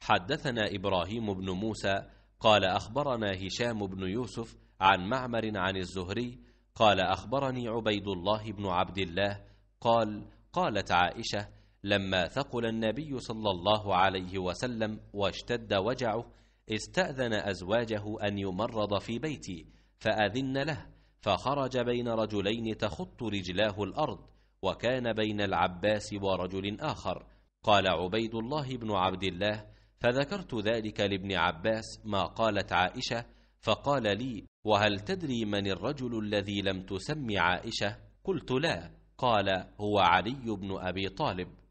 حدثنا إبراهيم بن موسى قال أخبرنا هشام بن يوسف عن معمر عن الزهري قال أخبرني عبيد الله بن عبد الله قال قالت عائشة لما ثقل النبي صلى الله عليه وسلم واشتد وجعه استأذن أزواجه أن يمرض في بيتي فأذن له فخرج بين رجلين تخط رجلاه الأرض وكان بين العباس ورجل آخر قال عبيد الله بن عبد الله فذكرت ذلك لابن عباس ما قالت عائشة فقال لي وهل تدري من الرجل الذي لم تسم عائشة قلت لا قال هو علي بن أبي طالب